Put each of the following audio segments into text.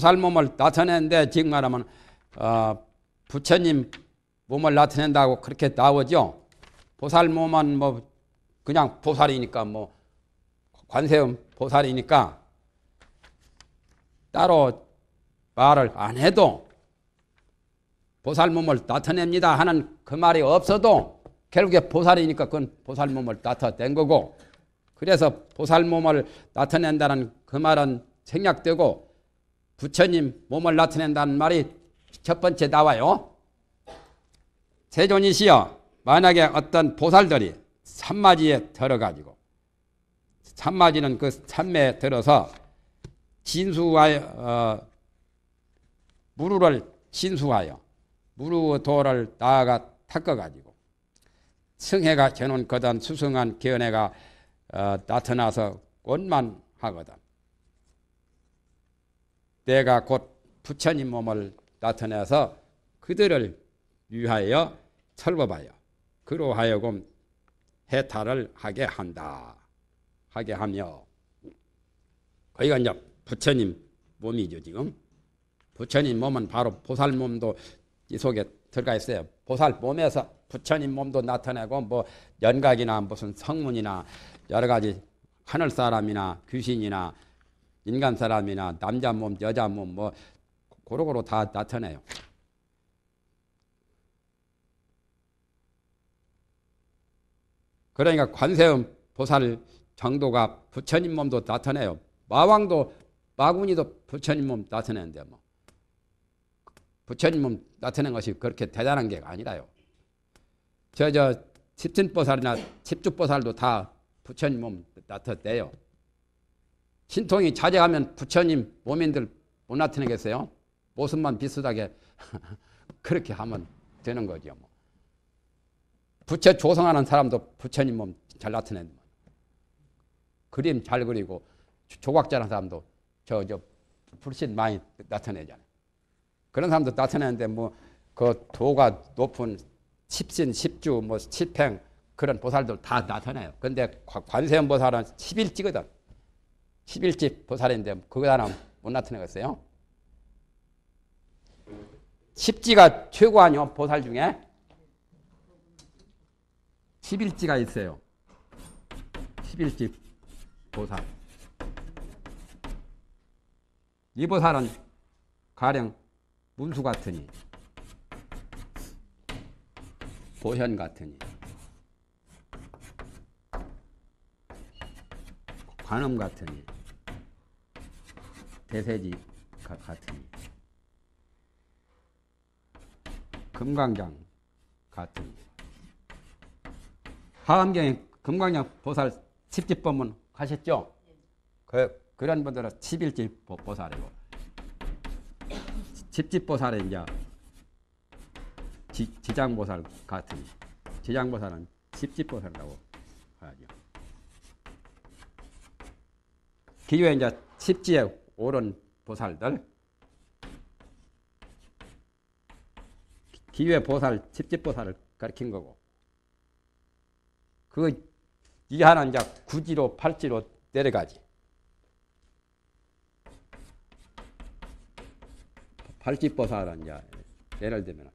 보살 몸을 나타내는데 지금 말하면 어, 부처님 몸을 나타낸다고 그렇게 나오죠. 보살 몸은 뭐 그냥 보살이니까 뭐 관세음 보살이니까 따로 말을 안 해도 보살 몸을 나타냅니다 하는 그 말이 없어도 결국에 보살이니까 그건 보살 몸을 나타낸 거고 그래서 보살 몸을 나타낸다는 그 말은 생략되고 부처님 몸을 나타낸다는 말이 첫 번째 나와요. 세존이시여 만약에 어떤 보살들이 산마지에 들어가지고 산마지는 그 산매에 들어서 진수하여 어, 무루를 진수하여 무루도를 나아가 닦아가지고 승해가 겨눈 거단 수승한 견해가 어, 나타나서 꽃만 하거든 내가 곧 부처님 몸을 나타내서 그들을 위하여 설법하여 그로하여금 해탈을 하게 한다 하게 하며 거기가 이제 부처님 몸이죠 지금 부처님 몸은 바로 보살 몸도 이 속에 들어가 있어요 보살 몸에서 부처님 몸도 나타내고 뭐 연각이나 무슨 성문이나 여러 가지 하늘 사람이나 귀신이나 인간 사람이나 남자 몸, 여자 몸, 뭐, 고루고루 다 나타나요. 그러니까 관세음 보살 정도가 부처님 몸도 나타내요. 마왕도, 마군이도 부처님 몸 나타내는데 뭐. 부처님 몸 나타낸 것이 그렇게 대단한 게 아니라요. 저, 저, 십진보살이나 십주보살도 다 부처님 몸 나타내요. 신통이 자제하면 부처님 모민들 못 나타내겠어요? 모습만 비슷하게 그렇게 하면 되는 거죠. 뭐. 부처 조성하는 사람도 부처님 몸 잘 나타내는 그림 잘 그리고 조각자는 사람도 저저 불신 많이 나타내잖아요. 그런 사람도 나타내는데 뭐 그 도가 높은 십신, 십주, 뭐 십행 그런 보살들 다 나타내요. 근데 관세음보살은 1일찌거든 11집 보살인데 그거 하나 못 나타내겠어요? 십지가 최고 아니요 보살 중에 11지가 있어요 11집 보살 이 보살은 가령 문수 같으니 보현 같으니 관음 같으니 대세지 같으니 금강장 같으니 하암경에 금강경 보살 십지법문 하셨죠? 그, 그런 분들은 십일지 보살이고 십지보살은 이제 지, 지장보살 같은 지장보살은 십지보살이라고 하죠. 기후에 이제 십지에 옳은 보살들 기회 보살, 집집 보살을 가르친 거고 그 이하는 이제 구지로 팔지로 내려가지 팔집 보살은 이제 예를 들면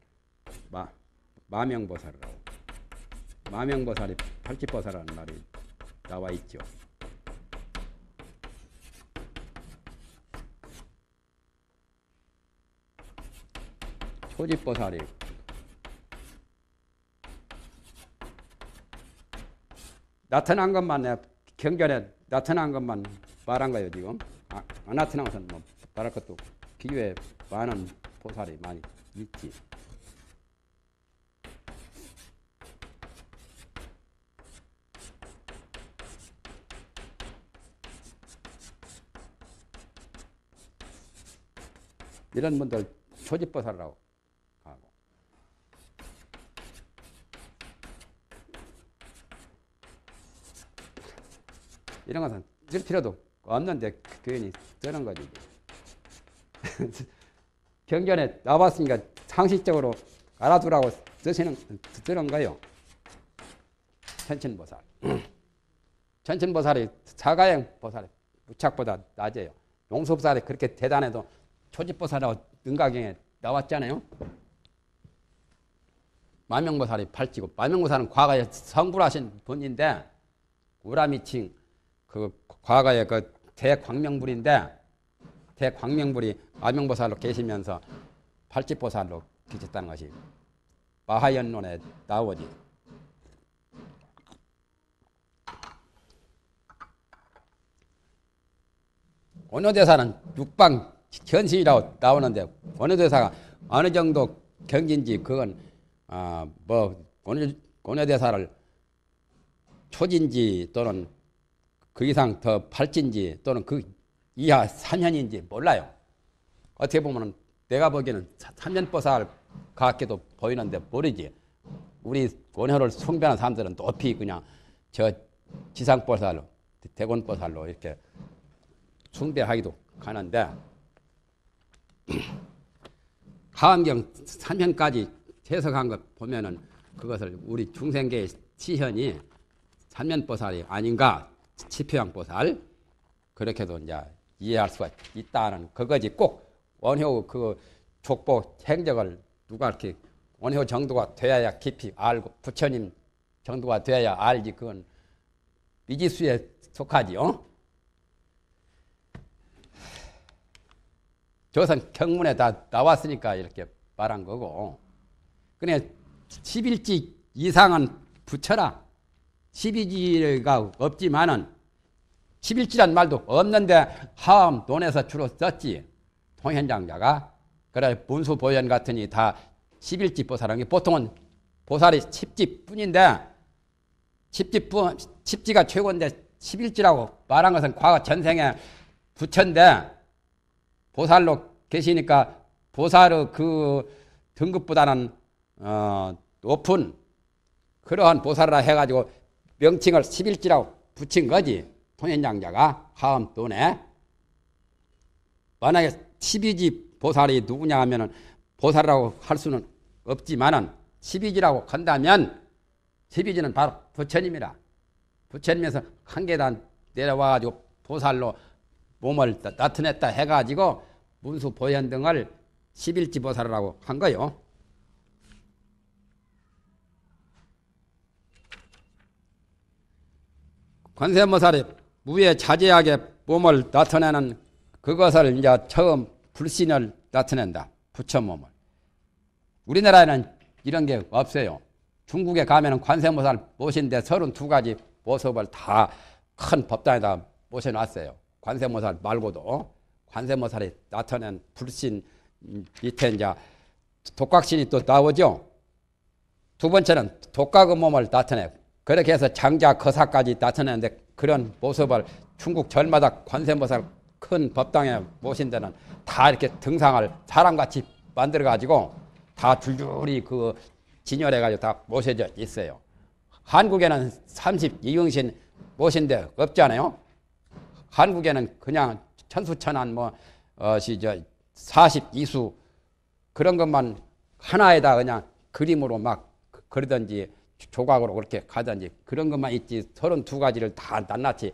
마, 마명보살이라고 마명보살이 팔집 보살이라는 말이 나와 있죠. 소집보살이 나타난 것만 경전에 나타난 것만 말한 거예요 지금 아, 안 아, 나타난 것은 뭐 말할 것도 기회에 많은 보살이 많이 있지 이런 분들 초집보살이라고 이런 것은 쓸 필요도 없는데 괜히 그 쓰는 거지. 경전에 나왔으니까 상식적으로 알아두라고 쓰시는, 쓰는 거요. 천천보살. 천천보살이 사가행 보살이 무착보다 낮아요. 용섭살이 그렇게 대단해도 초집보살하고 능가경에 나왔잖아요. 만명보살이 팔찌고 만명보살은 과거에 성불하신 분인데 우라미칭 그 과거에 그 대광명불인데 대광명불이 아명보살로 계시면서 팔찌보살로 계셨다는 것이 마하연론에 나오지. 어느 대사는 육방 현신이라고 나오는데 어느 대사가 어느 정도 경지지 그건 아뭐 어, 어느 대사를 초진지 또는 그 이상 더팔진지 또는 그 이하 3년인지 몰라요. 어떻게 보면 내가 보기에는 3년 뽀살 같기도 보이는데 모르지. 우리 원효를 숭배하는 사람들은 높이 그냥 저 지상 뽀살로, 대권 뽀살로 이렇게 숭배하기도 하는데 하암경 3년까지 해석한 것 보면은 그것을 우리 중생계의 시현이 삼면보살이 아닌가 지표양보살 그렇게도 이제 이해할 수가 있다는 그거지 꼭 원효 그 족보 행적을 누가 이렇게 원효 정도가 되어야 깊이 알고 부처님 정도가 되어야 알지 그건 미지수에 속하지요. 어? 조선 은 경문에 다 나왔으니까 이렇게 말한 거고. 그냥 그러니까 11지 이상은 붙여라. 12지가 없지만은 11지란 말도 없는데 하암 돈에서 주로 썼지. 통현장자가. 그래 분수 보현 같으니 다 11지 보살은 보통은 보살이 10지 뿐인데 10지 뿐, 10지가 최고인데 11지라고 말한 것은 과거 전생에 부처인데 보살로 계시니까 보살의 그 등급보다는 어, 높은 그러한 보살이라 해가지고 명칭을 11지라고 붙인 거지. 통현장자가 화엄 돈에. 만약에 12지 보살이 누구냐 하면은 보살이라고 할 수는 없지만은 12지라고 한다면 12지는 바로 부처님이라. 부처님에서 한 계단 내려와가지고 보살로 몸을 나타냈다 해가지고 문수 보현 등을 11지 보살이라고 한 거요. 관세음보살이 무에 자제하게 몸을 나타내는 그것을 이제 처음 불신을 나타낸다. 부처 몸을. 우리나라에는 이런 게 없어요. 중국에 가면은 관세음사를 모신데 32가지 보습을 다 큰 법당에다 모셔놨어요. 관세음사를 말고도 관세음사살 나타낸 불신 밑에 이제 독각신이 또 나오죠. 두 번째는 독각의 몸을 나타내고 그렇게 해서 장자 거사까지 나타내는데 그런 모습을 중국 절마다 관세모사큰 법당에 모신 데는 다 이렇게 등상을 사람같이 만들어가지고 다 줄줄이 그 진열해가지고 다 모셔져 있어요. 한국에는 32응신 모신 데 없잖아요. 한국에는 그냥 천수천한 뭐, 어, 시저 42수 그런 것만 하나에다 그냥 그림으로 막그러던지 조각으로 그렇게 가든지 그런 것만 있지 32가지를 다 낱낱이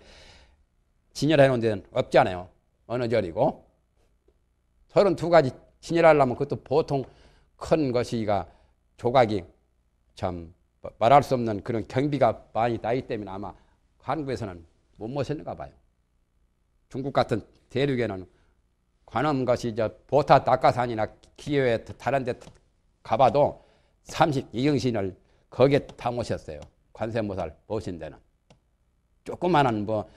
진열해 놓은 데는 없지 아요 어느 절이고 32가지 진열하려면 그것도 보통 큰 것이가 조각이 참 말할 수 없는 그런 경비가 많이 나기 때문에 아마 한국에서는 못 모셨는가 봐요. 중국 같은 대륙에는 관음 것이 저 보타 낙가산이나 기요에 다른 데 가봐도 30, 경신을 거기에 담 모셨어요. 관세모살 모신 데는. 조그만한 뭐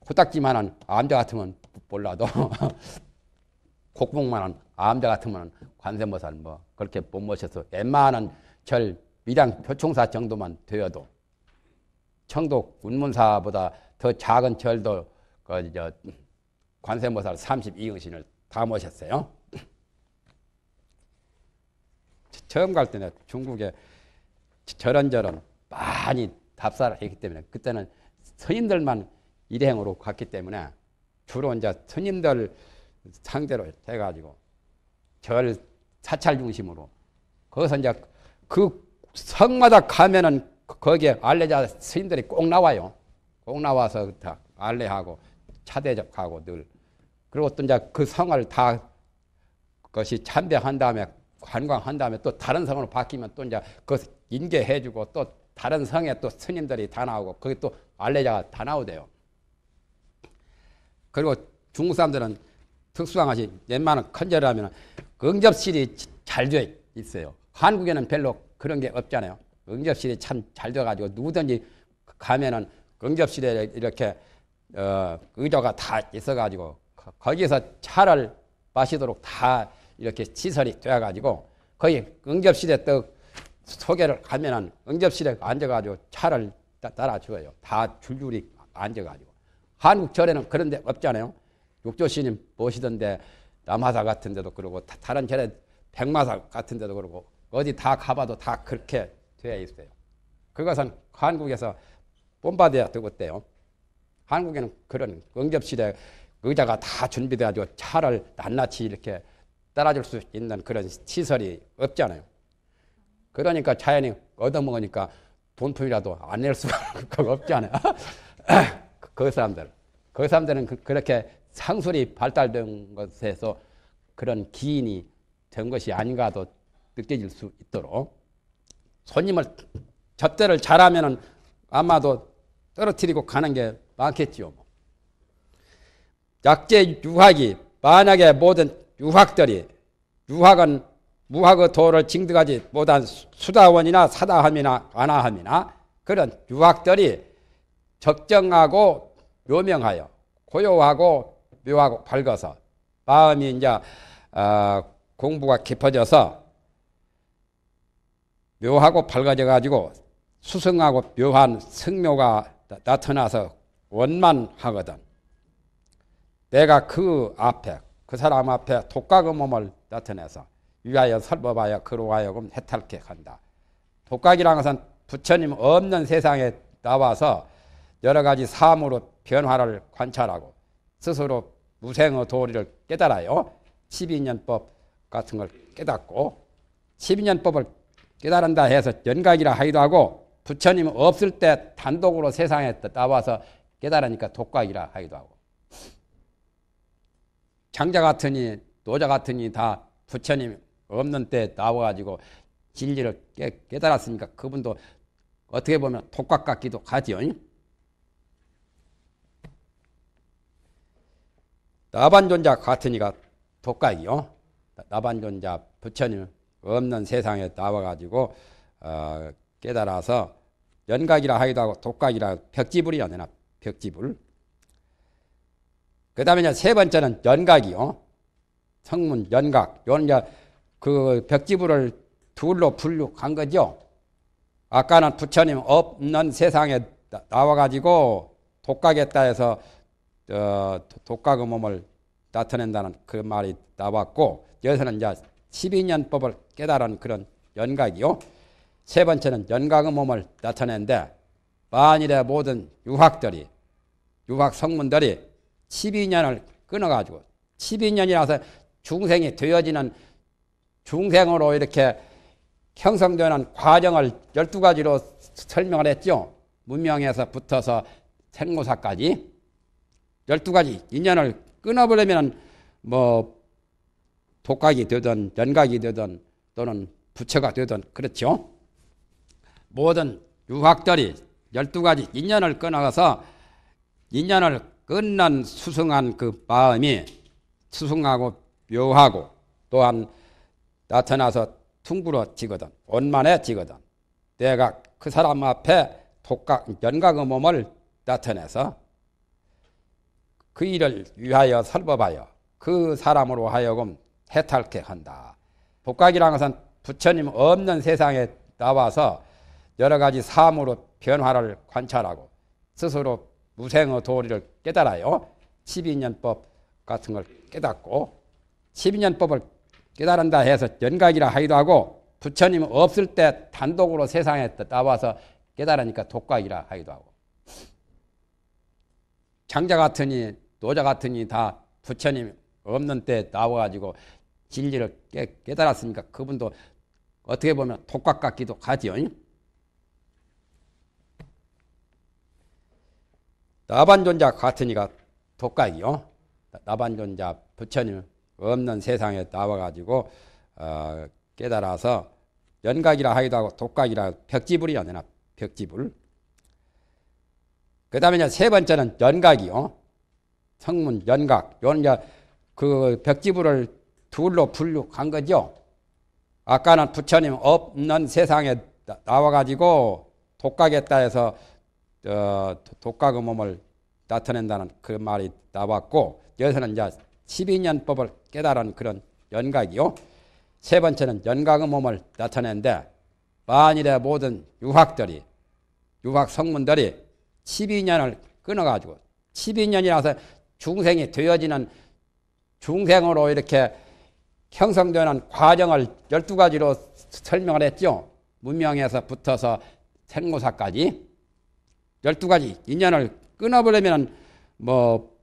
코딱지만한 암자 같으면 몰라도 콧구만한 암자 같으면 관세모살 뭐 그렇게 못 모셔서 웬만한 절 미량 표총사 정도만 되어도 청도 운문사보다 더 작은 절도 그저 관세모살 32응신을 다 모셨어요. 처음 갈 때는 중국에 저런저런 많이 답사를 했기 때문에 그때는 스님들만 일행으로 갔기 때문에 주로 이제 스님들 상대로 해가지고 절 사찰 중심으로 거기서 이제 그 성마다 가면은 거기에 알레자 스님들이 꼭 나와요. 꼭 나와서 다 알레하고 차대접하고 늘 그리고 또 이제 그 성을 다그 것이 참배한 다음에 관광한 다음에 또 다른 성으로 바뀌면 또 이제 그것 인계해주고 또 다른 성에 또 스님들이 다 나오고 거기 또 알레자가 다 나오대요. 그리고 중국 사람들은 특수한 것이 웬만한 큰절를 하면 응접실이 잘 되어 있어요. 한국에는 별로 그런 게 없잖아요. 응접실이 참 잘 돼가지고 누구든지 가면은 응접실에 이렇게 어, 의자가 다 있어가지고 거기서 에 차를 마시도록 다 이렇게 시설이 되어가지고 거의 응접실에 또 소개를 하면은 응접실에 앉아가지고 차를 따라 주어요다 줄줄이 앉아가지고. 한국 절에는 그런 데 없잖아요. 육조스님 보시던데 남하사 같은 데도 그러고 다른 절에 백마사 같은 데도 그러고 어디 다 가봐도 다 그렇게 되어 있어요. 그것은 한국에서 본받아야 되겠대요. 한국에는 그런 응접실에 의자가 다준비되어가지고 차를 낱낱이 이렇게 따라줄 수 있는 그런 시설이 없잖아요. 그러니까 자연이 얻어먹으니까 돈품이라도 안 낼 수가 없잖아요. 그 사람들. 그 사람들은 그, 렇게 상술이 발달된 것에서 그런 기인이 된 것이 아닌가도 느껴질 수 있도록 손님을 접대를 잘하면 아마도 떨어뜨리고 가는 게 많겠지요. 뭐. 약재 유학이 만약에 모든 유학들이 유학은 무학의 도를 징득하지 못한 수다원이나 사다함이나 아나함이나 그런 유학들이 적정하고 묘명하여 고요하고 묘하고 밝아서 마음이 이제 어, 공부가 깊어져서 묘하고 밝아져 가지고 수승하고 묘한 승묘가 나타나서 원만하거든. 내가 그 앞에 그 사람 앞에 독각의 몸을 나타내서 위하여 설법하여 그로 하여금 해탈케 한다. 독각이라는 것은 부처님 없는 세상에 나와서 여러 가지 삶으로 변화를 관찰하고 스스로 무생의 도리를 깨달아요. 12년법 같은 걸 깨닫고 12년법을 깨달은다 해서 연각이라 하기도 하고 부처님 없을 때 단독으로 세상에 나와서 깨달으니까 독각이라 하기도 하고 장자 같으니 노자 같으니 다 부처님 없는 때 나와가지고 진리를 깨, 깨달았으니까 그분도 어떻게 보면 독각 같기도 하지요. 나반존자 같으니가 독각이요. 나반존자 부처님 없는 세상에 나와가지고 어, 깨달아서 연각이라 하기도 하고 독각이라 벽지불이야 되나 벽지불. 그 다음에 세 번째는 연각이요. 성문 연각. 요는 이제 그 벽지부를 둘로 분류한 거죠. 아까는 부처님 없는 세상에 나와가지고 독각했다 해서 어, 독각의 몸을 나타낸다는 그 말이 나왔고 여기서는 이제 12년법을 깨달은 그런 연각이요. 세 번째는 연각의 몸을 나타낸데 만일의 모든 유학들이 유학 성문들이 12년을 끊어가지고 12년이라서 중생이 되어지는 중생으로 이렇게 형성되는 과정을 12가지로 설명을 했죠. 문명에서 붙어서 생모사까지 12가지 인연을 끊어버리면 뭐 독각이 되든 연각이 되든 또는 부처가 되든 그렇죠. 모든 유학들이 12가지 인연을 끊어서 인연을 끝난 수승한 그 마음이 수승하고 묘하고 또한 나타나서 퉁그러지거든 원만해지거든 내가 그 사람 앞에 독각 연각의 몸을 나타내서 그 일을 위하여 설법하여 그 사람으로 하여금 해탈케 한다. 복각이란 것은 부처님 없는 세상에 나와서 여러 가지 삶으로 변화를 관찰하고 스스로 무생의 도리를 깨달아요. 12년법 같은 걸 깨닫고 12년법을 깨달은다 해서 연각이라 하기도 하고 부처님 없을 때 단독으로 세상에 나와서 깨달으니까 독각이라 하기도 하고 장자 같으니 노자 같으니 다 부처님 없는 때 나와가지고 진리를 깨, 달았으니까 그분도 어떻게 보면 독각 같기도 하지요. 나반존자 같으니까 독각이요. 나반존자 부처님 없는 세상에 나와가지고 어, 깨달아서 연각이라 하기도 하고 독각이라 벽지불이요. 내나 벽지불. 그 다음에 세 번째는 연각이요. 성문 연각. 요는 이제 그 벽지불을 둘로 분류한 거죠. 아까는 부처님 없는 세상에 나와가지고 독각했다 해서 어, 독과금 몸을 나타낸다는 그 말이 나왔고 여기서는 이제 12년법을 깨달은 그런 연각이요. 세 번째는 연각의 몸을 나타낸데 만일의 모든 유학들이 유학 성문들이 12년을 끊어가지고 12년이라서 중생이 되어지는 중생으로 이렇게 형성되는 과정을 12가지로 설명을 했죠. 문명에서 붙어서 생모사까지. 12가지 인연을 끊어버리면 뭐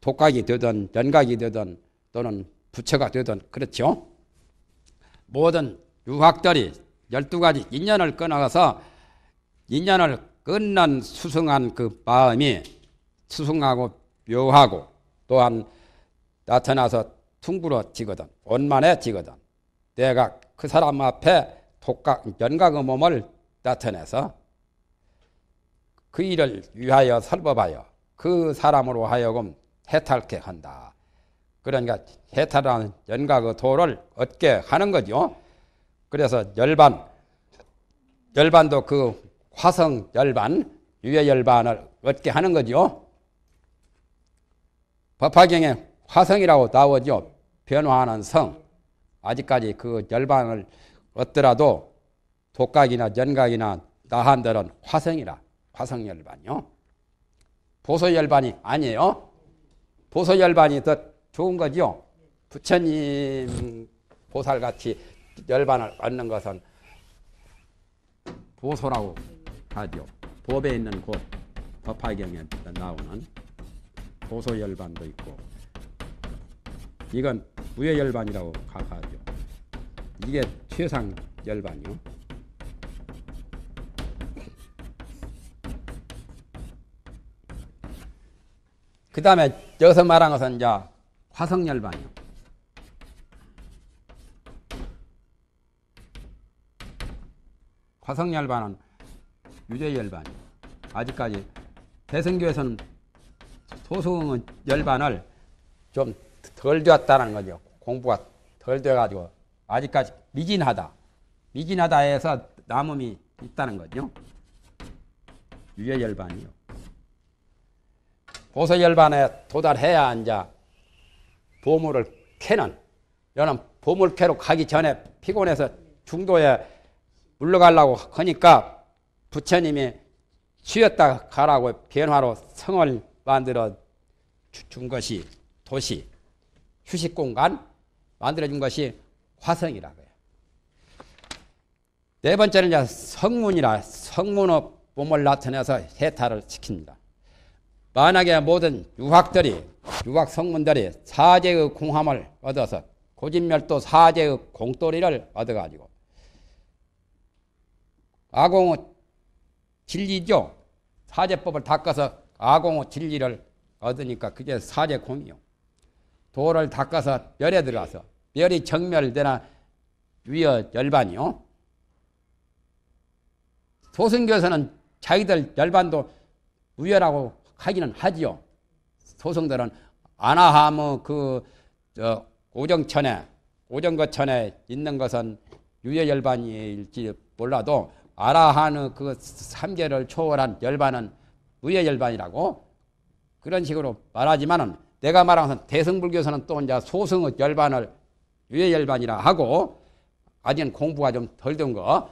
독각이 되든 연각이 되든 또는 부처가 되든 그렇죠. 모든 유학들이 12가지 인연을 끊어서 인연을 끝난 수승한 그 마음이 수승하고 묘하고 또한 나타나서 퉁부러지거든 원만해지거든 내가 그 사람 앞에 독각 연각의 몸을 나타내서 그 일을 위하여 설법하여 그 사람으로 하여금 해탈케 한다. 그러니까 해탈하는 연각의 도를 얻게 하는 거죠. 그래서 열반, 열반도 그 화성 열반, 유예 열반을 얻게 하는 거죠. 법화경에 화성이라고 나오죠. 변화하는 성. 아직까지 그 열반을 얻더라도 독각이나 연각이나 나한들은 화성이라. 화성열반이요. 보소열반이 아니에요. 보소열반이 더 좋은 거죠. 부처님 보살같이 열반을 얻는 것은 보소라고 하죠. 법에 있는 곳, 법화경에 나오는 보소열반도 있고 이건 무여열반이라고 가하죠. 이게 최상 열반이요. 그 다음에 여기서 말한 것은 이제 화성열반이요. 화성열반은 유죄열반. 아직까지 대승교에서는 소수의 열반을 좀 덜 되었다는 거죠. 공부가 덜 돼가지고 아직까지 미진하다. 미진하다에서 남음이 있다는 거죠. 유죄열반이요. 보서열반에 도달해야 이제 보물을 캐는 여는 보물 캐로 가기 전에 피곤해서 중도에 물러가려고 하니까 부처님이 쉬었다 가라고 변화로 성을 만들어 준 것이 도시 휴식 공간 만들어준 것이 화성이라고 해요. 네 번째는 이제 성문이라 성문의 몸을 나타내서 해탈을 시킵니다. 만약에 모든 유학들이 유학 성문들이 사제의 공함을 얻어서 고진멸도 사제의 공돌이를 얻어가지고 아공의 진리죠. 사제법을 닦아서 아공의 진리를 얻으니까 그게 사제공이요. 도를 닦아서 멸에 들어가서 멸이 정멸되나 위어 열반이요. 소승교에서는 자기들 열반도 우열하고 하기는 하지요. 소승들은 아나하무 뭐 그 오정천에 오정거천에 있는 것은 유예열반일지 몰라도 아라하느 그 삼계를 초월한 열반은 유예열반이라고 그런 식으로 말하지만은 내가 말한 건 대승불교에서는 또 이제 소승의 열반을 유예열반이라 하고 아직은 공부가 좀 덜 된 거.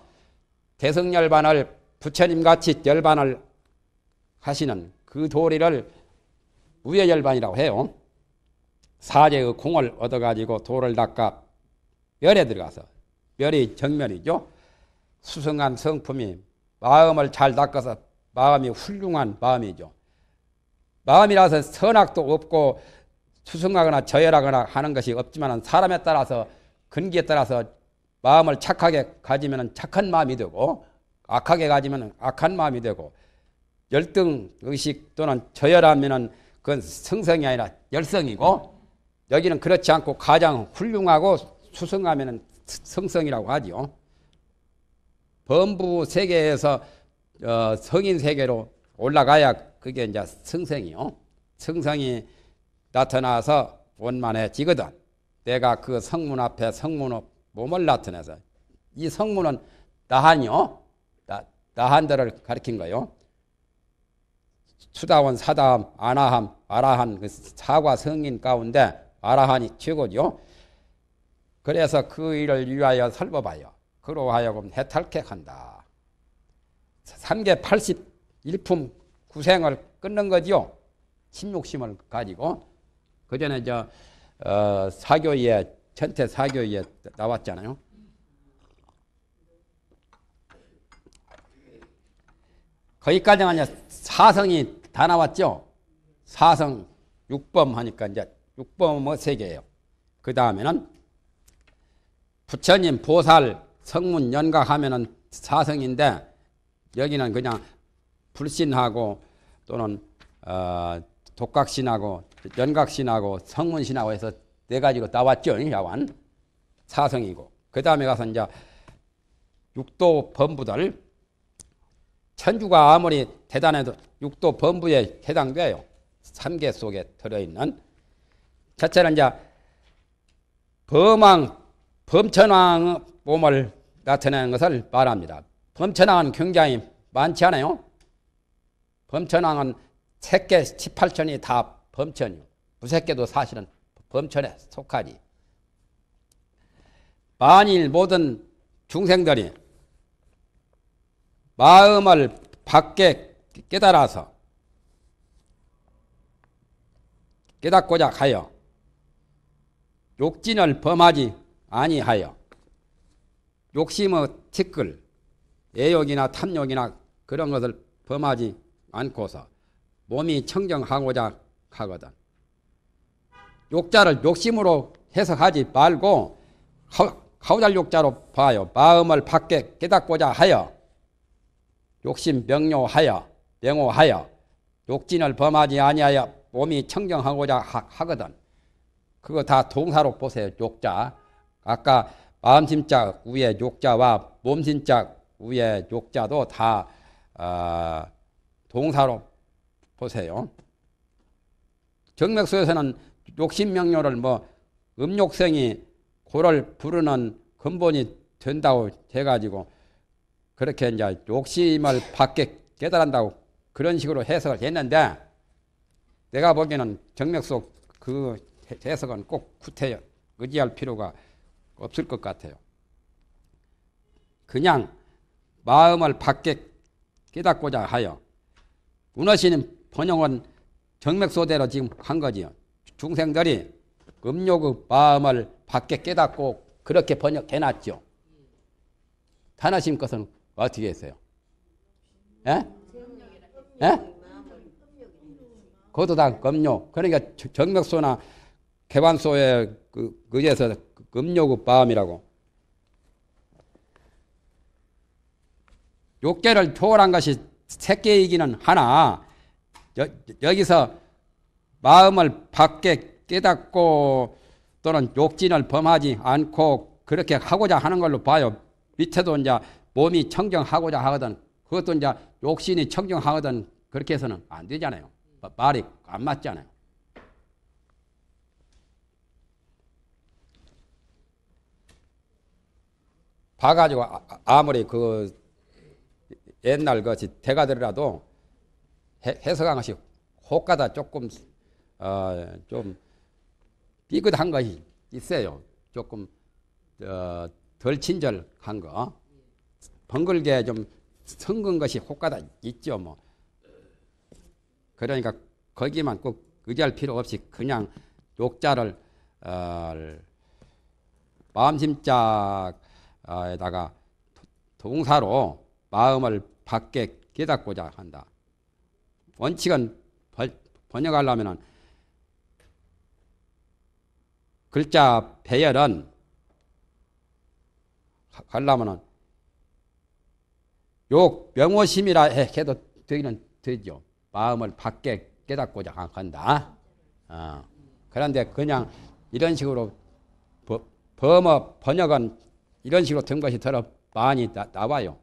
대승열반을 부처님 같이 열반을 하시는 그 도리를 우여열반이라고 해요. 사제의 공을 얻어가지고 돌을 닦아 멸에 들어가서 멸이 정면이죠. 수성한 성품이 마음을 잘 닦아서 마음이 훌륭한 마음이죠. 마음이라서 선악도 없고 수성하거나 저열하거나 하는 것이 없지만 사람에 따라서 근기에 따라서 마음을 착하게 가지면 착한 마음이 되고 악하게 가지면 악한 마음이 되고 열등 의식 또는 저열하면은 그건 성성이 아니라 열성이고 여기는 그렇지 않고 가장 훌륭하고 수성하면은 성성이라고 하지요. 범부 세계에서 어, 성인 세계로 올라가야 그게 이제 성성이요. 성성이 나타나서 원만해지거든. 내가 그 성문 앞에 성문의 몸을 나타내서 이 성문은 나한요. 나, 나한들을 가리킨 거요. 수다원, 사다함, 아나함, 아라한 그 사과 성인 가운데 아라한이 최고죠. 그래서 그 일을 위하여 설펴봐요 그로하여금 해탈케 한다. 3개 81품 구생을 끊는 거지요. 침6심을 가지고 그 전에 저 어, 사교의 전태 사교에 나왔잖아요. 거기까지는 사성이 다 나왔죠? 사성 육범 하니까 이제 육범의 뭐 세개예요그 다음에는 부처님 보살 성문 연각 하면은 사성인데 여기는 그냥 불신하고 또는 어, 독각신하고 연각신하고 성문신하고 해서 네 가지로 나왔죠. 야완 사성이고 그 다음에 가서 이제 육도 범부들 천주가 아무리 대단해도 육도 범부에 해당돼요. 삼계 속에 들어있는. 첫째는 이제 범왕, 범천왕 의 몸을 나타내는 것을 말합니다. 범천왕은 굉장히 많지 않아요? 범천왕은 새끼 18천이 다 범천이요. 무새끼도 사실은 범천에 속하니 만일 모든 중생들이 마음을 밖에 깨달아서 깨닫고자 하여 욕진을 범하지 아니하여 욕심의 티끌, 애욕이나 탐욕이나 그런 것을 범하지 않고서 몸이 청정하고자 하거든. 욕자를 욕심으로 해석하지 말고 하우잘 욕자로 봐요. 마음을 밖에 깨닫고자 하여 욕심 명료하여 명호하여 욕진을 범하지 아니하여 몸이 청정하고자 하, 거든 그거 다 동사로 보세요. 욕자. 아까 마음심자 위에 욕자와 몸심자 위에 욕자도 다 어, 동사로 보세요. 정맥수에서는 욕심명료를 뭐 음욕생이 고를 부르는 근본이 된다고 해가지고 그렇게 이제 욕심을 받게 깨달은다고 그런 식으로 해석을 했는데 내가 보기에는 정맥속 그 해석은 꼭 구태 의지할 필요가 없을 것 같아요. 그냥 마음을 받게 깨닫고자 하여 운하시는 번영은 정맥소대로 지금 한 거지요. 중생들이 음욕의 마음을 받게 깨닫고 그렇게 번역해놨죠. 타나심 것은 어떻게 아, 했어요? 예? 예? 그것도 다 검료. 그러니까 정맥소나 개반소에 그, 의해서 그 검료급 마음이라고. 욕계를 초월한 것이 새끼이기는 하나 여, 여기서 마음을 밖에 깨닫고 또는 욕진을 범하지 않고 그렇게 하고자 하는 걸로 봐요. 밑에도 이제 몸이 청정하고자 하거든 그것도 이제 욕심이 청정하거든 그렇게 해서는 안 되잖아요. 말이 안 맞잖아요. 봐가지고 아, 아, 아무리 그 옛날 것이 그 대가들이라도 해석한 것이 혹가다 조금 어, 좀 삐끗한 것이 있어요. 조금 어, 덜 친절한 거. 번글게 좀 성근 것이 효과다 있죠 뭐. 그러니까 거기만 꼭 의지할 필요 없이 그냥 욕자를 어, 마음심자에다가 동사로 마음을 밖에 깨닫고자 한다. 원칙은 번, 번역하려면 글자 배열은 하려면 욕, 명호심이라 해도 되기는 되죠. 마음을 밖에 깨닫고자 한다. 어. 그런데 그냥 이런 식으로 범어 번역은 이런 식으로 된 것이 더러 많이 나, 와요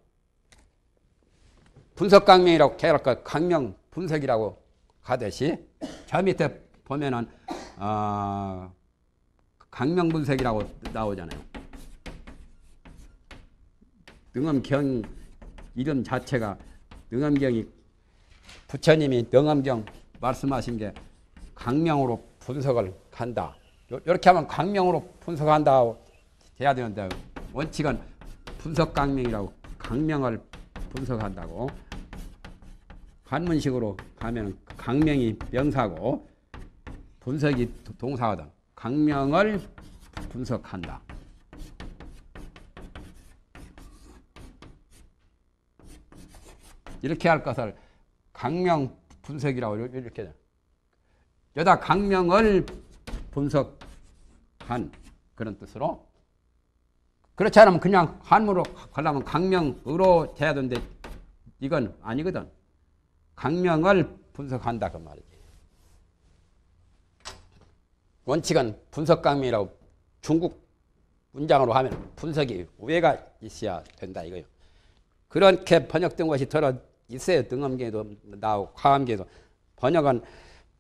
분석 강명이라고 해놓 그 강명 분석이라고 하듯이 저 밑에 보면은 어, 강명 분석이라고 나오잖아요. 능엄경 이름 자체가 능암경이 부처님이 능암경 말씀하신 게강명으로 분석을 한다. 이렇게 하면 광명으로 분석한다 돼야 되는데 원칙은 분석 광명이라고 광명을 분석한다고 관문식으로 가면 광명이 명사고 분석이 동사거든. 광명을 분석한다. 이렇게 할 것을 강명 분석이라고 이렇게 여다 강명을 분석한 그런 뜻으로 그렇지 않으면 그냥 한문로 가려면 강명으로 돼야 되는데 이건 아니거든. 강명을 분석한다 그 말이지. 원칙은 분석강명이라고 중국 문장으로 하면 분석이 우애가 있어야 된다 이거요. 그렇게 번역된 것이 더러 있어요. 등음계도 나오고 화음계도 번역은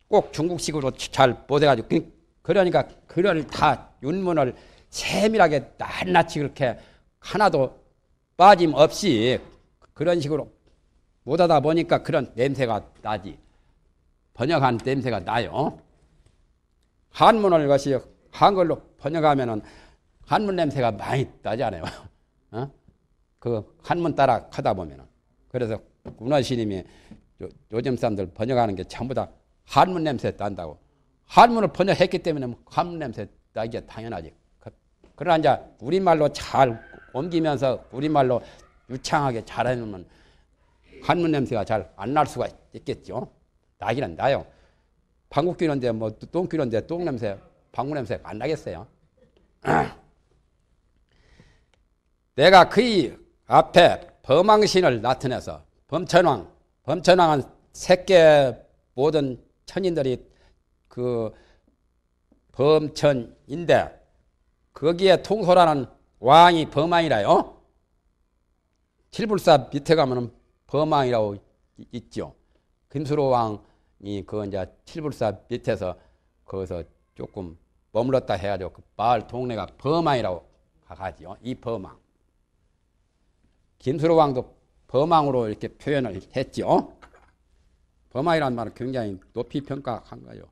꼭 중국식으로 잘 못해가지고 그, 그러니까 글을 다 윤문을 세밀하게 낱낱이 그렇게 하나도 빠짐없이 그런 식으로 못하다 보니까 그런 냄새가 나지. 번역한 냄새가 나요. 한문을 것이 한글로 번역하면은 한문 냄새가 많이 나지 않아요. 어? 그 한문 따라 하다 보면은. 그래서 문화신님이 요즘 사람들 번역하는 게 전부 다 한문 냄새 난다고. 한문을 번역했기 때문에 뭐 한문 냄새 나기가 당연하지. 그, 그러나 이제 우리말로 잘 옮기면서 우리말로 유창하게 잘해놓으면 한문 냄새가 잘 안 날 수가 있겠죠. 나기는 나요. 방구 끼는데 뭐똥 끼는데 똥 냄새, 방구 냄새 안 나겠어요. 내가 그의 앞에 범망신을 나타내서 범천왕, 범천왕은 새끼 모든 천인들이 그 범천인데 거기에 통솔하는 왕이 범왕이라요. 칠불사 밑에 가면은 범왕이라고 있죠. 금수로 왕이 그 이제 칠불사 밑에서 거기서 조금 머물렀다 해가지고 그 마을 동네가 범왕이라고 가지요. 이 범왕. 김수로 왕도 범망으로 이렇게 표현을 했죠. 범망이라는 말을 굉장히 높이 평가한 거예요.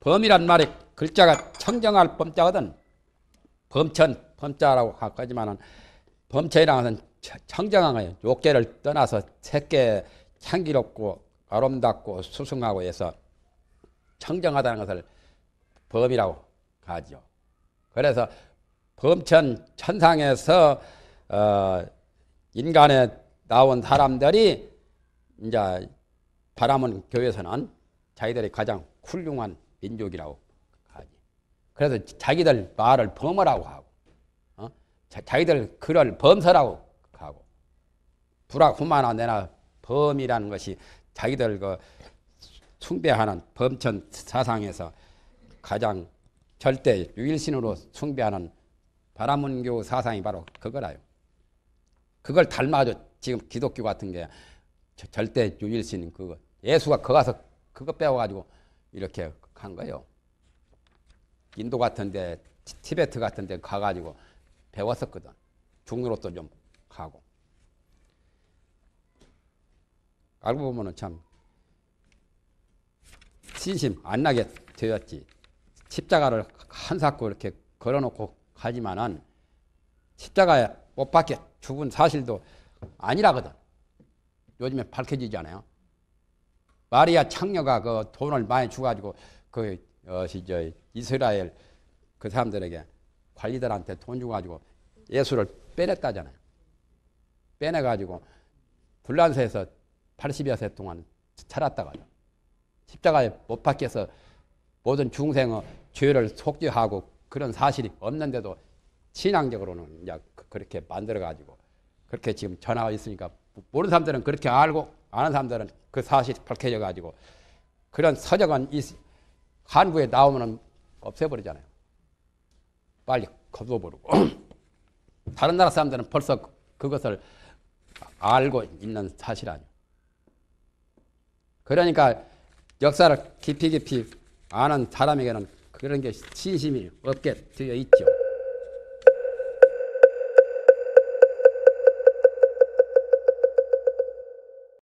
범이란 말이 글자가 청정할 범자거든. 범천, 범자라고 하지만 범천이라는 청정한 거예요. 욕계를 떠나서 새끼 향기롭고 아름답고 수승하고 해서 청정하다는 것을 범이라고 하죠. 그래서 범천 천상에서 어, 인간에 나온 사람들이 이제 바람은 교회에서는 자기들이 가장 훌륭한 민족이라고 하지. 그래서 자기들 말을 범어라고 하고, 어? 자, 기들 글을 범서라고 하고, 불화후마나 내나 범이라는 것이 자기들 그 숭배하는 범천 사상에서 가장 절대 유일신으로 숭배하는 바라문교 사상이 바로 그거라요. 그걸 닮아죠. 지금 기독교 같은 게 절대 유일신 그거. 예수가 거 가서 그거 빼와가지고 이렇게 한 거예요. 인도 같은데 티베트 같은데 가가지고 배웠었거든. 중로도 좀 가고. 알고 보면참 신심 안 나게 되었지. 십자가를 한사코 이렇게 걸어놓고 하지만은 십자가에 못 박혀 죽은 사실도 아니라거든. 요즘에 밝혀지잖아요. 마리아 창녀가 그 돈을 많이 주가지고 그 어, 저 이스라엘 그 사람들에게 관리들한테 돈 주가지고 예수를 빼냈다잖아요. 빼내가지고 불란서에서 80여 세 동안 살았다가 십자가에 못 박혀서 모든 중생의 죄를 속죄하고 그런 사실이 없는데도 신앙적으로는 이제 그, 그렇게 만들어가지고 그렇게 지금 전화가 있으니까 모르는 사람들은 그렇게 알고 아는 사람들은 그 사실이 밝혀져가지고 그런 서적은 이 한국에 나오면 없애버리잖아요. 빨리 겁둬버리고. 다른 나라 사람들은 벌써 그, 그것을 알고 있는 사실 아니에요. 그러니까 역사를 깊이 깊이 아는 사람에게는 그런 게 진심이 없게 되어 있죠.